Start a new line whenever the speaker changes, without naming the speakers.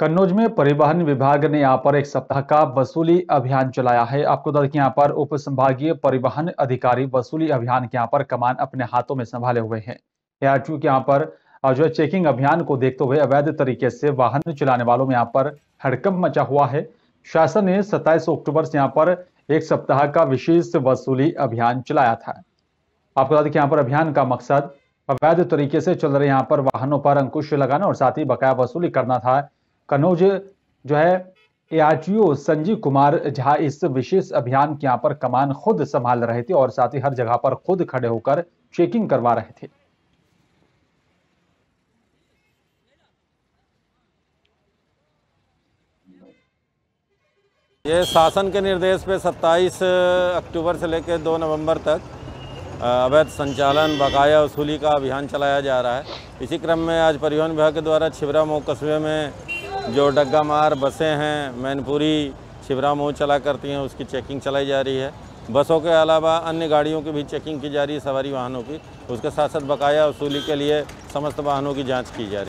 कन्नौज में परिवहन विभाग ने यहाँ पर एक सप्ताह का वसूली अभियान चलाया है आपको बता दें यहाँ पर उप संभागीय परिवहन अधिकारी वसूली अभियान के यहाँ पर कमान अपने हाथों में संभाले हुए हैं यहाँ चूंकि यहाँ पर जो है चेकिंग अभियान को देखते हुए अवैध तरीके से वाहन चलाने वालों में यहाँ पर हड़कंप मचा हुआ है शासन ने सत्ताईस अक्टूबर से यहाँ पर एक सप्ताह का विशेष वसूली अभियान चलाया था आपको बता दें कि यहाँ पर अभियान का मकसद अवैध तरीके से चल रहे यहाँ पर वाहनों पर अंकुश लगाना और साथ ही बकाया वसूली करना था कनौज जो है एआरटीओ संजीव कुमार झा इस विशेष अभियान के यहाँ पर कमान खुद संभाल रहे थे और साथ ही हर जगह पर खुद खड़े होकर चेकिंग करवा रहे थे
ये शासन के निर्देश पे 27 अक्टूबर से लेकर 2 नवंबर तक अवैध संचालन बकाया वसूली का अभियान चलाया जा रहा है इसी क्रम में आज परिवहन विभाग के द्वारा छिबरा मऊ कस्बे में जो डग्गा मार बसें हैं मैनपुरी शिवरा मोह चला करती हैं उसकी चेकिंग चलाई जा रही है बसों के अलावा अन्य गाड़ियों की भी चेकिंग की जा रही है सवारी वाहनों की उसके साथ साथ बकाया वसूली के लिए समस्त वाहनों की जाँच की जा रही है